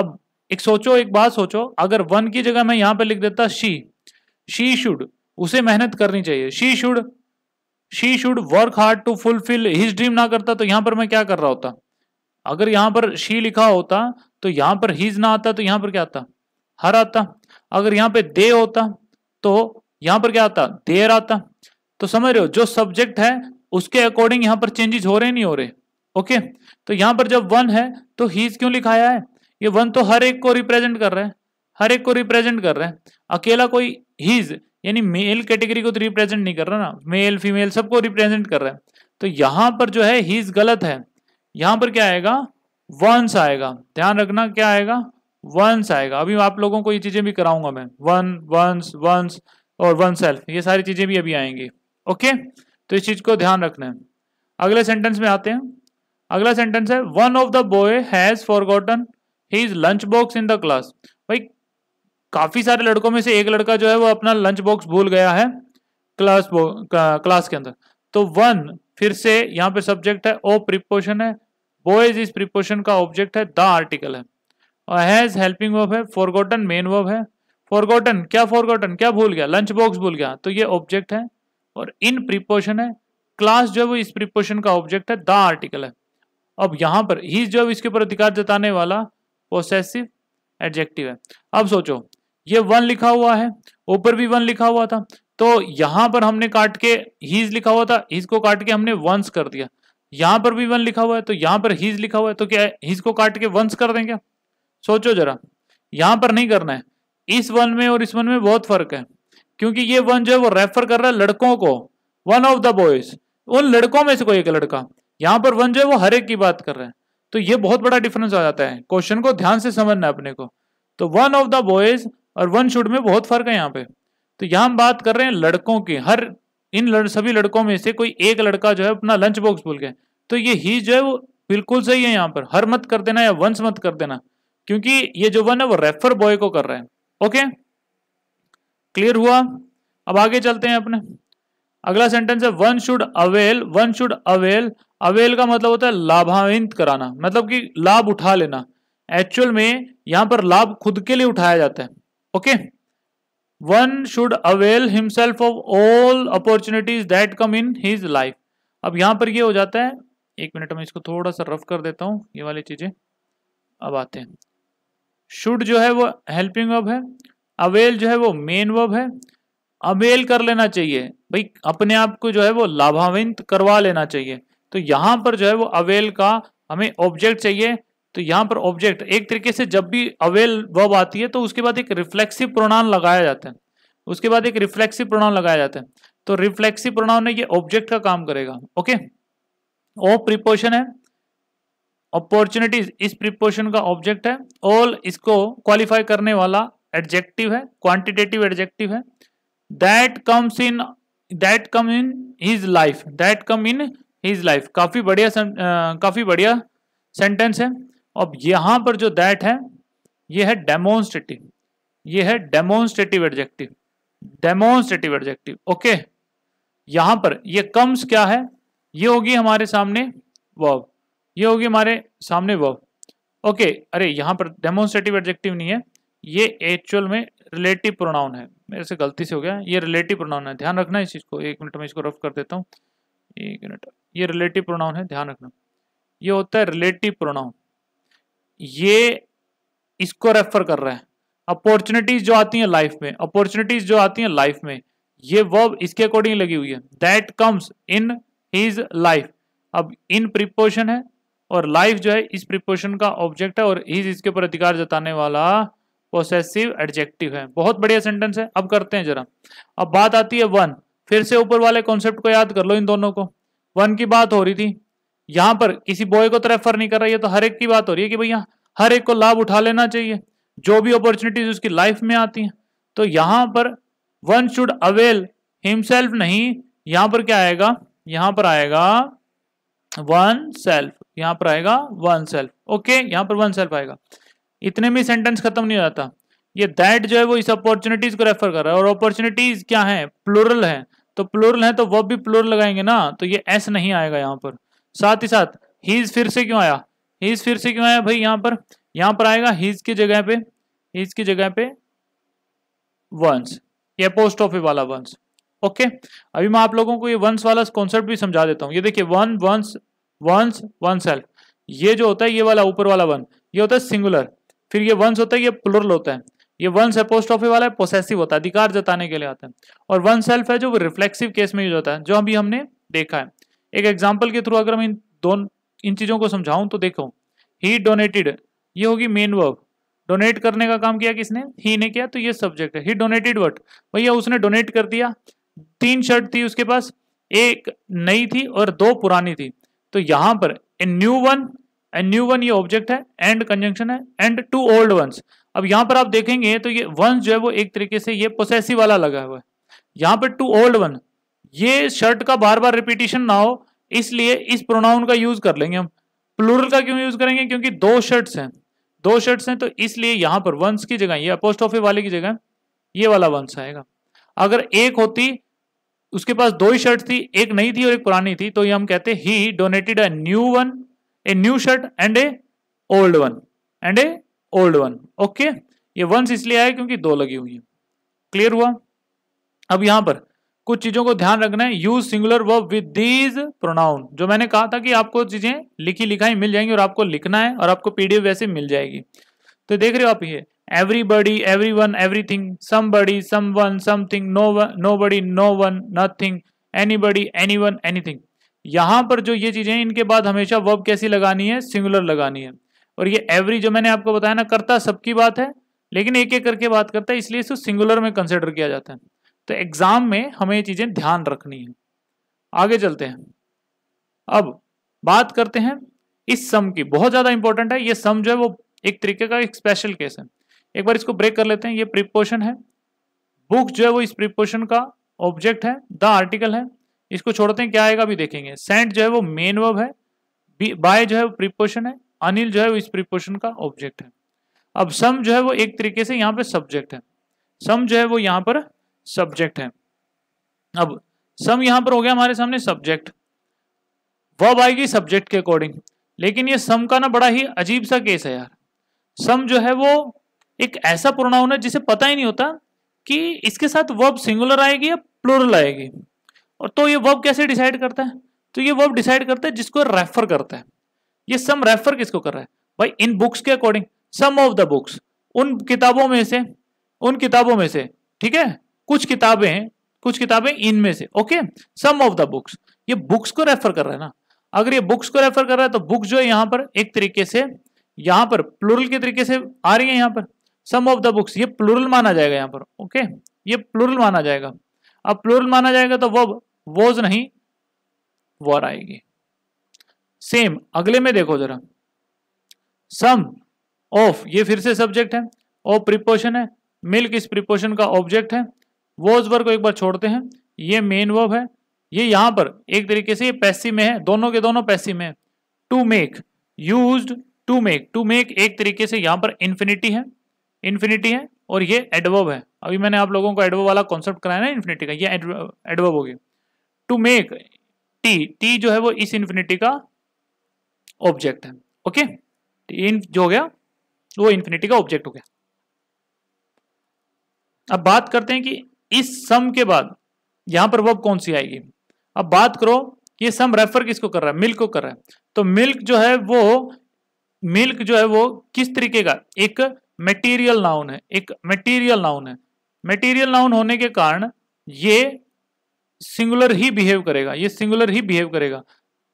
अब एक सोचो एक बात सोचो अगर वन की जगह मैं यहाँ पर लिख देता शी शी शुड उसे मेहनत करनी चाहिए she should she should work hard to fulfil his dream ना करता तो यहाँ पर मैं क्या कर रहा होता अगर यहाँ पर शी लिखा होता तो यहाँ पर हिज ना आता तो यहाँ पर क्या आता हर आता अगर यहाँ पे दे होता तो यहाँ पर क्या आता देर आता तो समझ रहे हो जो सब्जेक्ट है उसके अकॉर्डिंग यहाँ पर चेंजेस हो रहे नहीं हो रहे ओके तो यहाँ पर जब वन है तो हीज क्यों लिखाया है ये वन तो हर एक को रिप्रेजेंट कर रहे हैं हर एक को रिप्रेजेंट कर रहे हैं अकेला कोई हीज यानी मेल कैटेगरी को तो रिप्रेजेंट नहीं कर रहा ना मेल फीमेल सबको रिप्रेजेंट कर रहा है तो यहाँ पर जो है हीज गलत है यहाँ पर क्या आएगा वंस आएगा ध्यान रखना क्या आएगा वंस आएगा अभी आप लोगों को ये चीज़ें भी कराऊंगा मैं वन वंस वंस और वन सेल्फ ये सारी चीज़ें भी अभी आएंगी ओके तो इस चीज़ को ध्यान रखना है अगले सेंटेंस में आते हैं अगला सेंटेंस है one of the boy has forgotten his lunch box in the class भाई काफ़ी सारे लड़कों में से एक लड़का जो है वो अपना लंच बॉक्स भूल गया है क्लास क्लास के अंदर तो वन फिर से यहाँ पे सब्जेक्ट है ओ प्रिपोशन है बॉयज इस प्रिपोशन का ऑब्जेक्ट है द आर्टिकल है और हैज हेल्पिंग वर्ब है फॉरगॉटन मेन वर्ब है फॉरगॉटन क्या फॉरगॉटन क्या भूल गया लंच बॉक्स भूल गया तो ये ऑब्जेक्ट है और इन प्रिपोर्शन है क्लास जो है वो इस प्रिपोर्शन का ऑब्जेक्ट है द आर्टिकल है अब यहाँ पर ही जो है इसके ऊपर अधिकार जताने वाला पोसेसिव एडजेक्टिव है अब सोचो ये वन लिखा हुआ है ऊपर भी वन लिखा हुआ था तो यहाँ पर हमने काट के हीज लिखा हुआ था हीज को काट के हमने वंस कर दिया यहाँ पर भी वन लिखा हुआ है तो यहाँ पर हीज लिखा हुआ है तो क्या हीज को काट के वंस कर देंगे सोचो जरा यहां पर नहीं करना है इस वन में और इस वन में बहुत फर्क है क्योंकि ये वन जो है वो रेफर कर रहा है लड़कों को वन ऑफ द बॉयज उन लड़कों में से कोई एक लड़का यहाँ पर वन जो है वो हर एक की बात कर रहा है तो ये बहुत बड़ा डिफरेंस आ जाता है क्वेश्चन को ध्यान से समझना अपने को तो वन ऑफ द बॉयज और वन शुड में बहुत फर्क है यहाँ पे तो यहाँ हम बात कर रहे हैं लड़कों की हर इन लड़, सभी लड़कों में से कोई एक लड़का जो है अपना लंच बॉक्स भूल गया तो ये ही जो है वो बिल्कुल सही है यहाँ पर हर मत कर देना या वंस मत कर देना क्योंकि ये जो वन है वो रेफर बॉय को कर रहे हैं ओके क्लियर हुआ अब आगे चलते हैं अपने अगला सेंटेंस है one should avail one should avail avail का मतलब होता है लाभान्वित कराना मतलब कि लाभ उठा लेना एक्चुअल में यहां पर लाभ खुद के लिए उठाया जाता है okay one should avail himself of all opportunities that come in his life अब यहां पर ये हो जाता है एक मिनट में इसको थोड़ा सा रफ कर देता हूं ये वाली चीजें अब आते हैं शुड जो है वो हेल्पिंग वर्ब है अवेल जो है वो मेन वर्ब है अवेल कर लेना चाहिए भाई अपने आप को जो है वो लाभान्वित करवा लेना चाहिए तो यहाँ पर जो है वो अवेल का हमें ऑब्जेक्ट चाहिए तो यहाँ पर ऑब्जेक्ट एक तरीके से जब भी अवेल वर्ब आती है तो उसके बाद एक रिफ्लेक्सिव प्रोनाउन लगाया जाता है उसके बाद एक रिफ्लेक्सिव प्रोनाउन लगाया जाता है तो रिफ्लेक्सिव प्रोनाउन ये ऑब्जेक्ट का काम करेगा ओके ओ प्रिपोशन है अपॉर्चुनिटीज इस प्रिपोर्शन का ऑब्जेक्ट है ऑल इसको क्वालिफाई करने वाला एडजेक्टिव है क्वांटिटेटिव एडजेक्टिव है that comes in that come in his life that come in his life काफी बढ़िया काफी बढ़िया सेंटेंस है अब यहां पर जो दैट है यह है डेमोन्स्ट्रेटिव यह है demonstrative adjective demonstrative adjective okay यहां पर यह कम्स क्या है ये होगी हमारे सामने वर्ब ये होगी हमारे सामने वर्ब ओके अरे यहाँ पर डेमोन्स्ट्रेटिव एडजेक्टिव नहीं है ये एक्चुअल में रिलेटिव प्रोनाउन है मेरे से गलती से हो गया ये रिलेटिव प्रोनाउन है ध्यान रखना इस चीज़ को एक मिनट में इसको रफ कर देता हूँ एक मिनट ये रिलेटिव प्रोनाउन है ध्यान रखना ये होता है रिलेटिव प्रोनाउन ये इसको रेफर कर रहा है अपॉर्चुनिटीज जो आती हैं लाइफ में अपॉर्चुनिटीज जो आती हैं लाइफ में ये वर्ब इसके अकॉर्डिंग लगी हुई है that comes in his life अब इन प्रिपोशन है और लाइफ जो है इस प्रिपोर्शन का ऑब्जेक्ट है और हीज इसके ऊपर अधिकार जताने वाला पोसेसिव एडजेक्टिव है बहुत बढ़िया सेंटेंस है अब करते हैं जरा अब बात आती है वन फिर से ऊपर वाले कॉन्सेप्ट को याद कर लो इन दोनों को वन की बात हो रही थी यहाँ पर किसी बॉय को तो रेफर नहीं कर रही है तो हर एक की बात हो रही है कि भैया हर एक को लाभ उठा लेना चाहिए जो भी अपॉर्चुनिटीज उसकी लाइफ में आती हैं तो यहाँ पर वन शुड अवेल हिमसेल्फ नहीं यहाँ पर क्या आएगा यहाँ पर आएगा वन सेल्फ यहाँ पर आएगा वन सेल्फ ओके यहाँ पर वन सेल्फ आएगा इतने में सेंटेंस खत्म नहीं हो जाता ये दैट जो है वो इस अपॉर्चुनिटीज को रेफर कर रहा है और अपॉर्चुनिटीज क्या है प्लोरल है तो प्लोरल है तो वह भी प्लोरल लगाएंगे ना तो ये एस नहीं आएगा यहाँ पर साथ ही साथ हीज फिर से क्यों आया हीज फिर से क्यों आया भाई यहाँ पर यहाँ पर आएगा हीज की जगह पे हीज की जगह पे वंस ये पोस्ट ऑफिस वाला वंस ओके अभी मैं आप लोगों को ये वंस वाला कॉन्सेप्ट भी समझा देता हूँ ये देखिए one once once oneself ये जो होता है ये वाला ऊपर वाला वन ये होता है सिंगुलर फिर ये वंस होता है ये प्लुरल होता है ये वन ऑफिस वाला है पोसेसिव होता है अधिकार जताने के लिए आता है और वन सेल्फ है जो रिफ्लेक्सिव केस में यूज होता है जो अभी हमने देखा है एक एग्जाम्पल के थ्रू अगर हम इन दोनों इन चीज़ों को समझाऊं तो देखो ही डोनेटेड ये होगी मेन वर्ब डोनेट करने का काम किया किसने ही ने किया तो ये सब्जेक्ट है ही डोनेटेड वट भैया उसने डोनेट कर दिया तीन शर्ट थी उसके पास एक नई थी और दो पुरानी थी तो यहां पर a new one a new one ये ऑब्जेक्ट है एंड कंजंक्शन है एंड टू ओल्ड वंस अब यहां पर आप देखेंगे तो ये वंस जो है वो एक तरीके से ये पोसेसिव वाला लगा हुआ है यहां पर टू ओल्ड वन ये शर्ट का बार बार रिपीटेशन ना हो इसलिए इस प्रोनाउन का यूज कर लेंगे हम प्लूरल का क्यों यूज करेंगे क्योंकि दो शर्ट्स हैं दो शर्ट्स हैं तो इसलिए यहां पर वंस की जगह ये ऑफिस वाले की जगह ये वाला वंश आएगा अगर एक होती उसके पास दो ही शर्ट थी एक नई थी और एक पुरानी थी तो ये हम कहते he donated a new one a new shirt and a old one and a old one okay ये वंस इसलिए आया क्योंकि दो लगी हुई है क्लियर हुआ अब यहां पर कुछ चीजों को ध्यान रखना है use singular verb with these pronoun जो मैंने कहा था कि आपको चीजें लिखी लिखाई मिल जाएंगी और आपको लिखना है और आपको पीडीएफ वैसे मिल जाएगी तो देख रहे हो आप ये everybody everyone everything somebody someone something no one nobody no one nothing anybody anyone anything यहाँ पर जो ये चीजें इनके बाद हमेशा वर्ब कैसी लगानी है सिंगुलर लगानी है और ये एवरी जो मैंने आपको बताया ना करता सबकी बात है लेकिन एक एक करके बात करता है इसलिए इसको सिंगुलर में कंसिडर किया जाता है तो एग्जाम में हमें ये चीजें ध्यान रखनी है आगे चलते हैं अब बात करते हैं इस सम की बहुत ज्यादा इंपॉर्टेंट है ये सम जो है वो एक तरीके का एक स्पेशल केस है एक बार इसको ब्रेक कर लेते हैं ये प्रिपोर्शन है बुक जो है वो इस प्रिपोर्शन का ऑब्जेक्ट है द आर्टिकल है इसको छोड़ते हैं क्या आएगा अभी देखेंगे सेंट जो है वो मेन वर्ब है बाय जो है वो प्रिपोर्शन है अनिल जो है वो इस प्रिपोर्शन का ऑब्जेक्ट है अब सम जो है वो एक तरीके से यहाँ पे सब्जेक्ट है सम जो है वो यहाँ पर सब्जेक्ट है अब सम यहाँ पर हो गया हमारे सामने सब्जेक्ट वर्ब आएगी सब्जेक्ट के अकॉर्डिंग लेकिन ये सम का ना बड़ा ही अजीब सा केस है यार सम जो है वो एक ऐसा प्रोनाउन है जिसे पता ही नहीं होता कि इसके साथ वर्ब सिंगुलर आएगी या प्लोरल आएगी और तो ये वर्ब कैसे डिसाइड करता है तो ये वर्ब डिसाइड करता है जिसको रेफर करता है ये सम रेफर किसको कर रहा है भाई इन बुक्स के according some of the books उन किताबों में से उन किताबों में से ठीक है कुछ किताबें कुछ किताबें इनमें से okay some of the books ये बुक्स को रेफर कर रहा है ना अगर ये बुक्स को रेफर कर रहा है तो बुक जो है यहां पर एक तरीके से यहां पर प्लुरल के तरीके से आ रही है यहां पर सम ऑफ द बुक्स ये प्लुरल माना जाएगा यहाँ पर ओके ये प्लुरल माना जाएगा अब प्लुरल माना जाएगा तो वो वोज नहीं वॉर आएगी सेम अगले में देखो जरा सम ऑफ ये फिर से सब्जेक्ट है ऑफ प्रिपोशन है मिल्क इस प्रिपोशन का ऑब्जेक्ट है वोज वर्ग को एक बार छोड़ते हैं ये मेन वर्ब है ये यहां पर एक तरीके से ये पैसी में है दोनों के दोनों पैसी में है to make use to make to make एक तरीके से यहां पर इंफिनिटी है इन्फिनिटी है और ये एडवर्ब है अभी मैंने आप लोगों को एडवर्ब वाला कॉन्सेप्ट कराया ना इन्फिनिटी का ये एडवर्ब हो गया टू मेक टी टी जो है वो इस इन्फिनिटी का ऑब्जेक्ट है ओके तो इन जो हो गया वो इन्फिनिटी का ऑब्जेक्ट हो गया अब बात करते हैं कि इस सम के बाद यहां पर वर्ब कौन सी आएगी अब बात करो ये सम रेफर किसको कर रहा है मिल्क को कर रहा है तो मिल्क जो है वो मिल्क जो है वो किस तरीके का एक मेटीरियल नाउन है एक मेटीरियल नाउन है मेटीरियल नाउन होने के कारण ये सिंगुलर ही बिहेव करेगा ये सिंगुलर ही बिहेव करेगा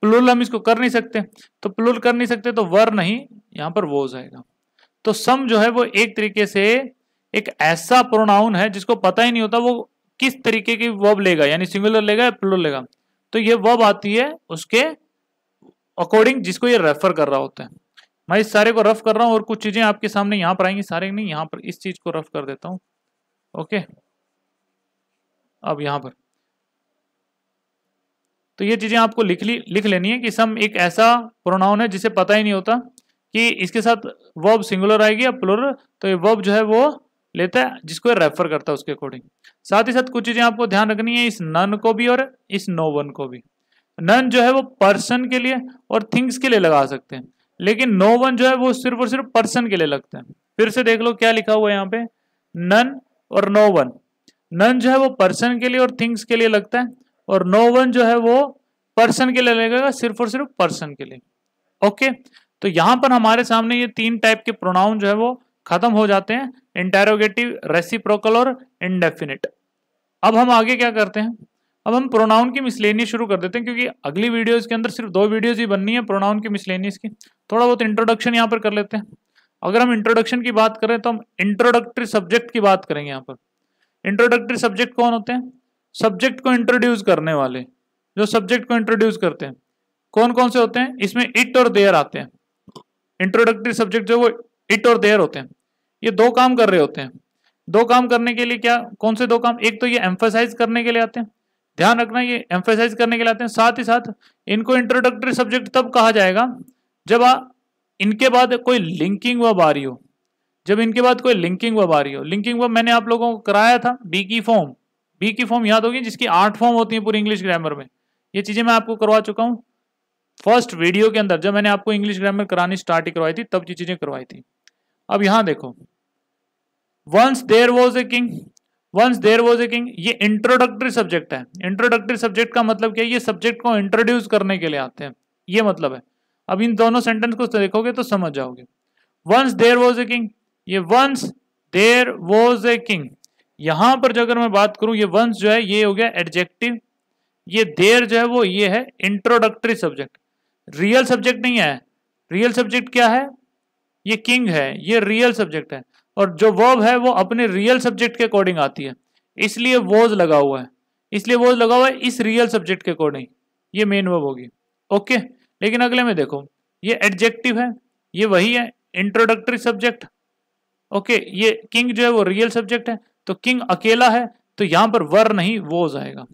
प्लुरल हम इसको कर नहीं सकते तो प्लुरल कर नहीं सकते तो वर नहीं यहाँ पर वो जाएगा तो सम जो है वो एक तरीके से एक ऐसा प्रोनाउन है जिसको पता ही नहीं होता वो किस तरीके की वर्ब लेगा यानी सिंगुलर लेगा या प्लुरल लेगा तो ये वर्ब आती है उसके अकॉर्डिंग जिसको ये रेफर कर रहा होता है मैं इस सारे को रफ कर रहा हूँ और कुछ चीज़ें आपके सामने यहाँ पर आएंगी सारे नहीं यहाँ पर इस चीज़ को रफ कर देता हूँ ओके अब यहाँ पर तो ये चीज़ें आपको लिख ली लिख लेनी है कि सम एक ऐसा प्रोनाउन है जिसे पता ही नहीं होता कि इसके साथ वर्ब सिंगुलर आएगी या प्लुरल तो ये वर्ब जो है वो लेता है जिसको रेफर करता है उसके अकॉर्डिंग साथ ही साथ कुछ चीज़ें आपको ध्यान रखनी है इस नन को भी और इस नो वन को भी नन जो है वो पर्सन के लिए और थिंग्स के लिए लगा सकते हैं लेकिन नो वन जो है वो सिर्फ और सिर्फ पर्सन के लिए लगता है फिर से देख लो क्या लिखा हुआ है यहाँ पे नन और नो वन नन जो है वो पर्सन के लिए और थिंग्स के लिए लगता है और नो वन जो है वो पर्सन के लिए लगेगा सिर्फ और सिर्फ पर्सन के लिए ओके तो यहाँ पर हमारे सामने ये तीन टाइप के प्रोनाउन जो है वो खत्म हो जाते हैं इंटेरोगेटिव रेसिप्रोकल और इनडेफिनिट अब हम आगे क्या करते हैं अब हम प्रोनाउन की मिसलेनियस शुरू कर देते हैं क्योंकि अगली वीडियोज के अंदर सिर्फ दो वीडियोज ही बननी है प्रोनाउन की मिसलेनियस की थोड़ा बहुत इंट्रोडक्शन यहाँ पर कर लेते हैं अगर हम इंट्रोडक्शन की बात करें तो हम इंट्रोडक्टरी सब्जेक्ट की बात करेंगे यहाँ पर इंट्रोडक्टरी सब्जेक्ट कौन होते हैं सब्जेक्ट को इंट्रोड्यूस करने वाले जो सब्जेक्ट को इंट्रोड्यूस करते हैं कौन कौन से होते हैं इसमें इट और देयर आते हैं इंट्रोडक्टरी सब्जेक्ट जो वो इट और देयर होते हैं ये दो काम कर रहे होते हैं दो काम करने के लिए क्या कौन से दो काम एक तो ये एम्फोसाइज करने के लिए आते हैं ध्यान रखना ये एम्फेसाइज करने के लाते हैं साथ ही साथ इनको इंट्रोडक्टरी सब्जेक्ट तब कहा जाएगा जब आ, इनके बाद कोई लिंकिंग वर्ब आ रही हो जब इनके बाद कोई लिंकिंग वर्ब आ रही हो लिंकिंग वर्ब मैंने आप लोगों को कराया था बी की फॉर्म बी की फॉर्म याद होगी जिसकी आठ फॉर्म होती है पूरी इंग्लिश ग्रामर में ये चीज़ें मैं आपको करवा चुका हूँ फर्स्ट वीडियो के अंदर जब मैंने आपको इंग्लिश ग्रामर करानी स्टार्ट ही करवाई थी तब ये चीज़ें करवाई थी अब यहां देखो once there was a king once there was a king ये इंट्रोडक्टरी सब्जेक्ट है इंट्रोडक्टरी सब्जेक्ट का मतलब क्या है ये सब्जेक्ट को इंट्रोड्यूस करने के लिए आते हैं ये मतलब है अब इन दोनों सेंटेंस को देखोगे तो समझ जाओगे once there was a king ये once there was a king यहां पर जो अगर मैं बात करूं ये वंस जो है ये हो गया एडजेक्टिव ये देर जो है वो ये है इंट्रोडक्टरी सब्जेक्ट रियल सब्जेक्ट नहीं है रियल सब्जेक्ट क्या है ये किंग है ये रियल सब्जेक्ट है और जो वर्ब है वो अपने रियल सब्जेक्ट के अकॉर्डिंग आती है इसलिए वोज लगा हुआ है इसलिए वोज लगा हुआ है इस रियल सब्जेक्ट के अकॉर्डिंग ये मेन वर्ब होगी ओके लेकिन अगले में देखो ये एडजेक्टिव है ये वही है इंट्रोडक्टरी सब्जेक्ट ओके ये किंग जो है वो रियल सब्जेक्ट है तो किंग अकेला है तो यहां पर वर नहीं वोज आएगा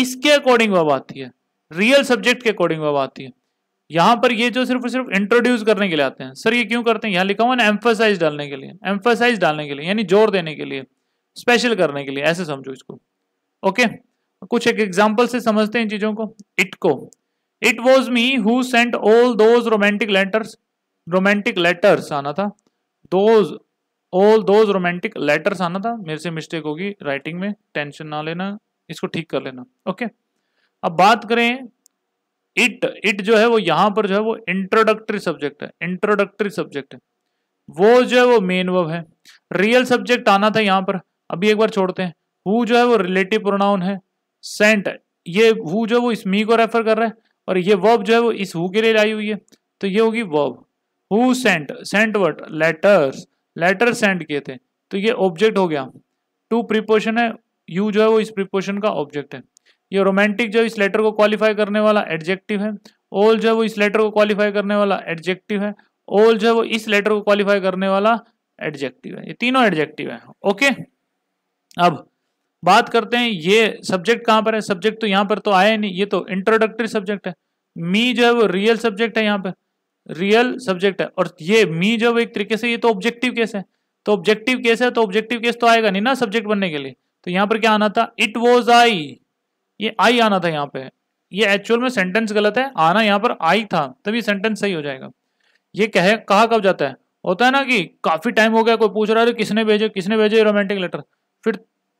इसके अकॉर्डिंग वर्ब आती है रियल सब्जेक्ट के अकॉर्डिंग वर्ब आती है यहां पर ये जो सिर्फ सिर्फ इंट्रोड्यूस करने के लिए आते हैं सर ये क्यों करते हैं यहां लिखा हुआ ना एम्फोसाइज डालने के लिए एम्फोसाइज डालने के लिए यानी जोर देने के लिए स्पेशल करने के लिए ऐसे समझो इसको ओके कुछ एक एग्जाम्पल से समझते हैं चीज़ों को इट को it was me who sent all those romantic letters romantic letters आना था those all those romantic letters आना था मेरे से मिस्टेक होगी राइटिंग में टेंशन ना लेना इसको ठीक कर लेना ओके okay? अब बात करें इट इट जो है वो यहां पर जो है वो इंट्रोडक्टरी सब्जेक्ट है इंट्रोडक्टरी सब्जेक्ट है वो जो है वो मेन वर्ब है रियल सब्जेक्ट आना था यहाँ पर अभी एक बार छोड़ते हैं हु जो है वो रिलेटिव प्रोनाउन है सेंट ये हु जो है वो इस मी को रेफर कर रहा है और ये वर्ब जो है वो इस हु के लिए लाई हुई है तो ये होगी verb who sent sent word letters letter sent किए थे तो ये ऑब्जेक्ट हो गया टू प्रिपोर्शन है यू जो है वो इस प्रिपोर्शन का ऑब्जेक्ट है ये रोमांटिक जो इस लेटर को क्वालिफाई करने वाला एडजेक्टिव है ओल जो है वो इस लेटर को क्वालिफाई करने वाला एडजेक्टिव है ओल जो है वो इस लेटर को क्वालिफाई करने वाला एडजेक्टिव है ये तीनों एडजेक्टिव है ओके अब बात करते हैं ये सब्जेक्ट कहाँ पर है सब्जेक्ट तो यहाँ पर तो आया नहीं ये तो इंट्रोडक्टरी सब्जेक्ट है मी जो है वो रियल सब्जेक्ट है यहाँ पर रियल सब्जेक्ट है और ये मी जो है वो एक तरीके से ये तो ऑब्जेक्टिव केस है तो ऑब्जेक्टिव केस है तो ऑब्जेक्टिव केस तो आएगा नहीं ना सब्जेक्ट बनने के लिए तो यहाँ पर क्या आना था इट वॉज आई ये आई आना था यहाँ पे ये एक्चुअल में सेंटेंस गलत है आना यहाँ पर आई था तब ये सेंटेंस सही हो जाएगा ये कहे कहा कब जाता है होता है ना कि काफ़ी टाइम हो गया कोई पूछ रहा है किसने भेजे किसने भेजे रोमांटिक लेटर फिर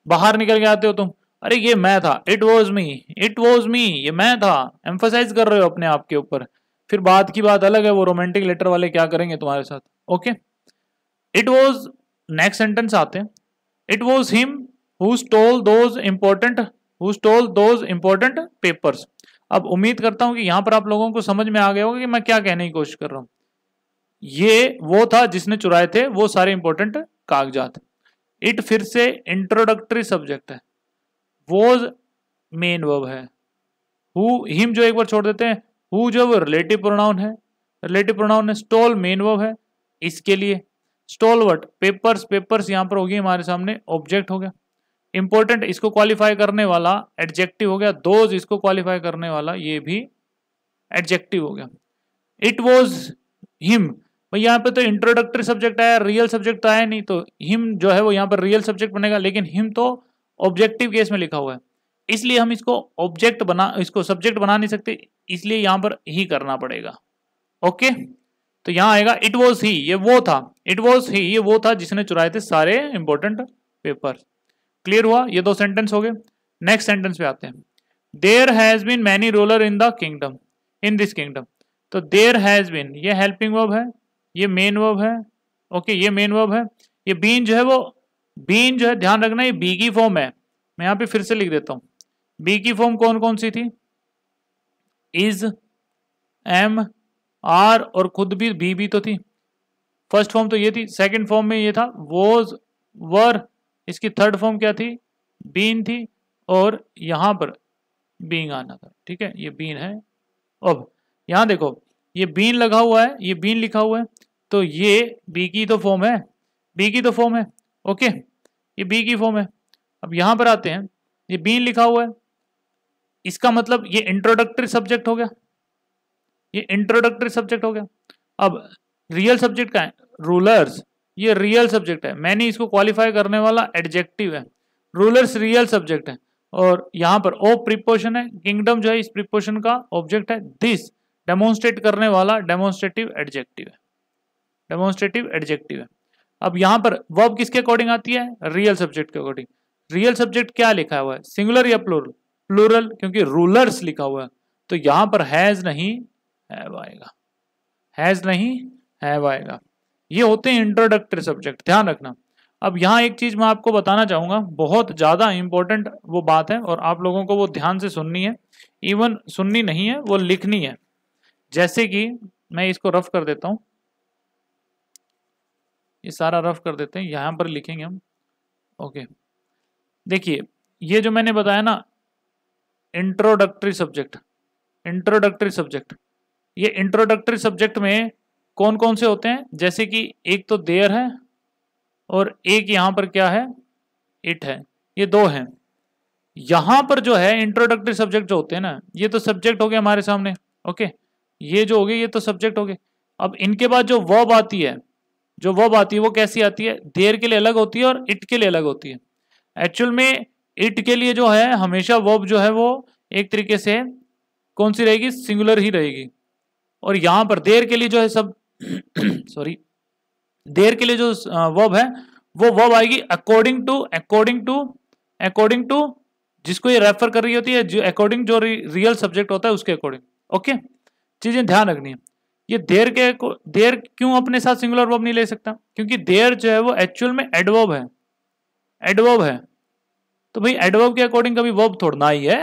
बाहर निकल के आते हो तुम अरे ये मैं था it was me it was me ये मैं था एम्फोसाइज कर रहे हो अपने आप के ऊपर फिर बात की बात अलग है वो रोमांटिक लेटर वाले क्या करेंगे तुम्हारे साथ okay it was next sentence आते हैं it was him who stole important who stole those important papers अब उम्मीद करता हूं कि यहां पर आप लोगों को समझ में आ गया होगा कि मैं क्या कहने की कोशिश कर रहा हूं ये वो था जिसने चुराए थे वो सारे इंपॉर्टेंट कागजात इट फिर से इंट्रोडक्टरी सब्जेक्ट है वोज मेन वर्ब है हु हिम जो एक बार छोड़ देते हैं हु जो वो रिलेटिव प्रोनाउन है रिलेटिव प्रोनाउन है स्टोल मेन वर्ब है इसके लिए स्टोल वर्ट पेपर्स पेपर्स यहाँ पर होगी हमारे सामने ऑब्जेक्ट हो गया इंपॉर्टेंट इसको क्वालिफाई करने वाला एडजेक्टिव हो गया दोज इसको क्वालिफाई करने वाला ये भी एडजेक्टिव हो गया इट वॉज हिम भाई यहाँ पे तो इंट्रोडक्टरी सब्जेक्ट आया रियल सब्जेक्ट तो आया नहीं तो हिम जो है वो यहाँ पर रियल सब्जेक्ट बनेगा लेकिन हिम तो ऑब्जेक्टिव केस में लिखा हुआ है इसलिए हम इसको ऑब्जेक्ट बना इसको सब्जेक्ट बना नहीं सकते इसलिए यहाँ पर ही करना पड़ेगा ओके तो यहाँ आएगा इट वॉज ही ये वो था इट वॉज ही ये वो था जिसने चुराए थे सारे इंपॉर्टेंट पेपर क्लियर हुआ ये दो सेंटेंस हो गए नेक्स्ट सेंटेंस पे आते हैं there has been many ruler in the kingdom in this kingdom तो देर हैज बीन ये हेल्पिंग वर्ब है ये मेन वर्ब है ओके ये मेन वर्ब है ये बीन जो है वो बीन जो है ध्यान रखना ये बी की फॉर्म है मैं यहाँ पे फिर से लिख देता हूँ बी की फॉर्म कौन कौन सी थी इज एम आर और खुद भी बी भी तो थी फर्स्ट फॉर्म तो ये थी सेकंड फॉर्म में ये था वोज वर इसकी थर्ड फॉर्म क्या थी बीन थी और यहां पर बींग आना था ठीक है ये बीन है अब यहां देखो ये बीन लगा हुआ है ये बीन लिखा हुआ है तो ये बी की तो फॉर्म है बी की तो फॉर्म है ओके ये बी की फॉर्म है अब यहां पर आते हैं ये बीन लिखा हुआ है इसका मतलब ये इंट्रोडक्टरी सब्जेक्ट हो गया ये इंट्रोडक्टरी सब्जेक्ट हो गया अब रियल सब्जेक्ट का है रूलर्स ये रियल सब्जेक्ट है मैंने इसको क्वालिफाई करने वाला एडजेक्टिव है रूलर्स रियल सब्जेक्ट है और यहाँ पर ओ प्रिपोशन है किंगडम जो है इस प्रिपोशन का ऑब्जेक्ट है दिस डेमोन्स्ट्रेट करने वाला डेमोन्स्ट्रेटिव एडजेक्टिव है डेमोन्स्ट्रेटिव एडजेक्टिव है अब यहाँ पर वर्ब किसके अकॉर्डिंग आती है रियल सब्जेक्ट के अकॉर्डिंग रियल सब्जेक्ट क्या लिखा हुआ है सिंगुलर या प्लोरल प्लोरल क्योंकि रूलर्स लिखा हुआ है तो यहाँ पर हैज नहीं हैव आएगा हैज नहीं हैव आएगा ये होते हैं इंट्रोडक्टरी सब्जेक्ट ध्यान रखना अब यहाँ एक चीज मैं आपको बताना चाहूंगा बहुत ज्यादा इंपॉर्टेंट वो बात है और आप लोगों को वो ध्यान से सुननी है इवन सुननी नहीं है वो लिखनी है जैसे कि मैं इसको रफ कर देता हूं ये सारा रफ कर देते हैं यहां पर लिखेंगे हम ओके देखिए ये जो मैंने बताया ना इंट्रोडक्टरी सब्जेक्ट इंट्रोडक्टरी सब्जेक्ट ये इंट्रोडक्टरी सब्जेक्ट में कौन कौन से होते हैं जैसे कि एक तो देयर है और एक यहां पर क्या है इट है ये दो हैं यहां पर जो है इंट्रोडक्टरी सब्जेक्ट जो होते हैं ना ये तो सब्जेक्ट हो गए हमारे सामने ओके ये जो हो गए ये तो सब्जेक्ट हो गए अब इनके बाद जो वॉब आती है जो वॉब आती है वो कैसी आती है देर के लिए अलग होती है और इट के लिए अलग होती है एक्चुअल में इट के लिए जो है हमेशा वॉब जो है वो एक तरीके से कौन सी रहेगी सिंगुलर ही रहेगी और यहाँ पर देर के लिए जो है सब सॉरी देर के लिए जो वर्ब है वो वर्ब आएगी according to according to according to जिसको ये रेफर कर रही होती है जो अकॉर्डिंग जो रियल सब्जेक्ट होता है उसके अकॉर्डिंग ओके चीजें ध्यान रखनी है ये देर के देर क्यों अपने साथ सिंगुलर वर्ब नहीं ले सकता क्योंकि देर जो है वो एक्चुअल में एडवर्ब है एडवर्ब है तो भाई एडवर्ब के अकॉर्डिंग कभी वर्ब थोड़ना ही है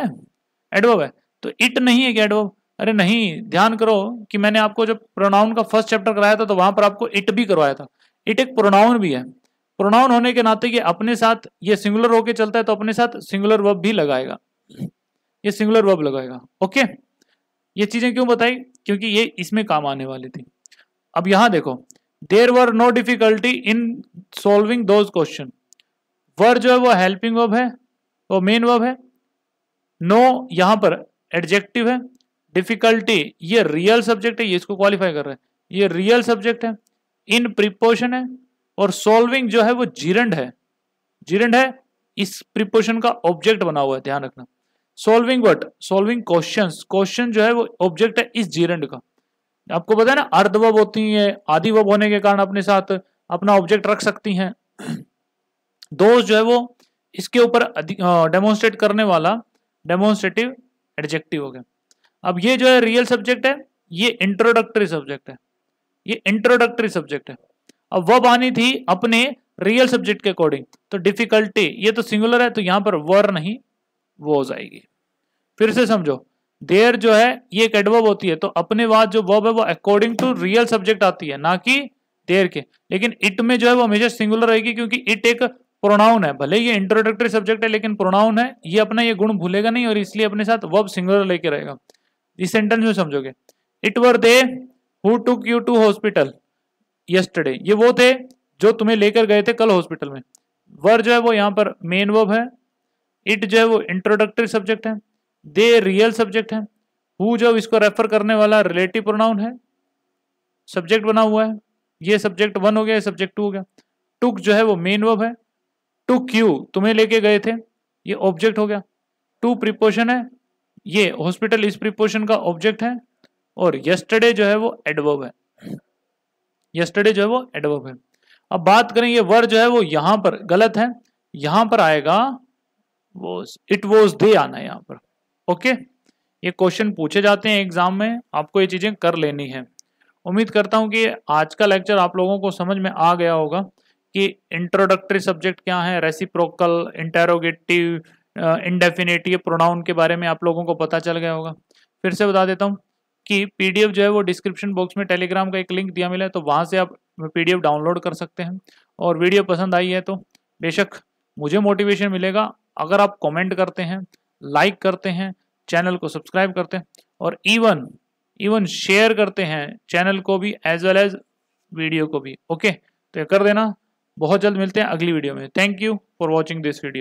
एडवर्ब है तो इट नहीं है कि एडवर्ब अरे नहीं ध्यान करो कि मैंने आपको जब प्रोनाउन का फर्स्ट चैप्टर कराया था तो वहां पर आपको इट भी करवाया था इट एक प्रोनाउन भी है प्रोनाउन होने के नाते ये अपने साथ ये सिंगुलर होके चलता है तो अपने साथ सिंगुलर वर्ब भी लगाएगा ये सिंगुलर वर्ब लगाएगा ओके ये चीजें क्यों बताई क्योंकि ये इसमें काम आने वाली थी अब यहां देखो there were no difficulty in solving those question were जो है वो हेल्पिंग वर्ब है वो मेन वर्ब है नो no, यहां पर एडजेक्टिव है डिफिकल्टी ये रियल सब्जेक्ट है ये इसको क्वालिफाई कर रहे हैं ये रियल सब्जेक्ट है इन प्रिपोशन है और सॉल्विंग जो है वो जीरंड है जीरंड है इस प्रिपोशन का ऑब्जेक्ट बना हुआ है ध्यान रखना solving what solving questions question जो है वो ऑब्जेक्ट है इस जीरंड का आपको पता है ना अर्धवब होती है आदि वब होने के कारण अपने साथ अपना ऑब्जेक्ट रख सकती हैं दोस्त जो है वो इसके ऊपर डेमोन्स्ट्रेट करने वाला डेमोन्स्ट्रेटिव एडजेक्टिव हो गया अब ये जो है रियल सब्जेक्ट है ये इंट्रोडक्टरी सब्जेक्ट है ये इंट्रोडक्टरी सब्जेक्ट है अब वह आनी थी अपने रियल सब्जेक्ट के अकॉर्डिंग तो डिफिकल्टी ये तो सिंगुलर है तो यहां पर वर नहीं वो हो जाएगी फिर से समझो देर जो है ये एक एडवर्ब होती है तो अपने बाद जो वर्ब है वो अकॉर्डिंग टू रियल सब्जेक्ट आती है ना कि देर के लेकिन इट में जो है वो हमेशा सिंगुलर रहेगी क्योंकि इट एक प्रोनाउन है भले ये इंट्रोडक्टरी सब्जेक्ट है लेकिन प्रोनाउन है ये अपना ये गुण भूलेगा नहीं और इसलिए अपने साथ वर्ब सिंगुलर लेके रहेगा इस सेंटेंस में समझोगे it were they who took you to hospital yesterday ये वो थे जो तुम्हें लेकर गए थे कल हॉस्पिटल में वर जो है वो यहाँ पर मेन वर्ब है इट जो है वो इंट्रोडक्टरी सब्जेक्ट है दे रियल सब्जेक्ट है हु जो इसको रेफर करने वाला रिलेटिव प्रोनाउन है सब्जेक्ट बना हुआ है ये सब्जेक्ट वन हो गया ये सब्जेक्ट टू हो गया टुक जो है वो मेन वर्ब है टुक यू तुम्हें लेके गए थे ये ऑब्जेक्ट हो गया टू प्रिपोशन है ये हॉस्पिटल इस प्रिपोर्शन का ऑब्जेक्ट है और यस्टरडे जो है वो एडवर्ब है यस्टरडे जो है वो एडवर्ब है अब बात करें ये वर्ड जो है वो यहां पर गलत है यहां पर आएगा वॉज इट वॉज दे आना यहां यहाँ पर ओके ये क्वेश्चन पूछे जाते हैं एग्जाम में आपको ये चीजें कर लेनी है उम्मीद करता हूं कि आज का लेक्चर आप लोगों को समझ में आ गया होगा कि इंट्रोडक्टरी सब्जेक्ट क्या है रेसिप्रोकल इंटेरोगेटिव इनडेफिनेट ये प्रोनाउन के बारे में आप लोगों को पता चल गया होगा फिर से बता देता हूँ कि पीडीएफ जो है वो डिस्क्रिप्शन बॉक्स में टेलीग्राम का एक लिंक दिया मिला है तो वहाँ से आप पीडीएफ डाउनलोड कर सकते हैं और वीडियो पसंद आई है तो बेशक मुझे मोटिवेशन मिलेगा अगर आप कमेंट करते हैं लाइक करते हैं चैनल को सब्सक्राइब करते हैं और इवन इवन शेयर करते हैं चैनल को भी एज वेल एज वीडियो को भी ओके तो कर देना बहुत जल्द मिलते हैं अगली वीडियो में thank you for watching this video